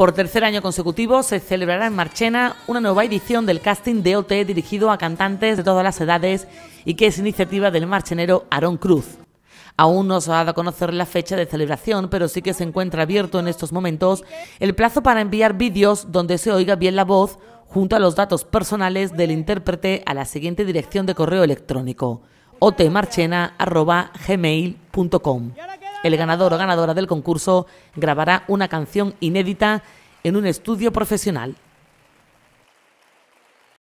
Por tercer año consecutivo se celebrará en Marchena una nueva edición del casting de OT dirigido a cantantes de todas las edades y que es iniciativa del marchenero Aarón Cruz. Aún no se ha dado a conocer la fecha de celebración, pero sí que se encuentra abierto en estos momentos el plazo para enviar vídeos donde se oiga bien la voz junto a los datos personales del intérprete a la siguiente dirección de correo electrónico otmarchena.gmail.com el ganador o ganadora del concurso grabará una canción inédita en un estudio profesional.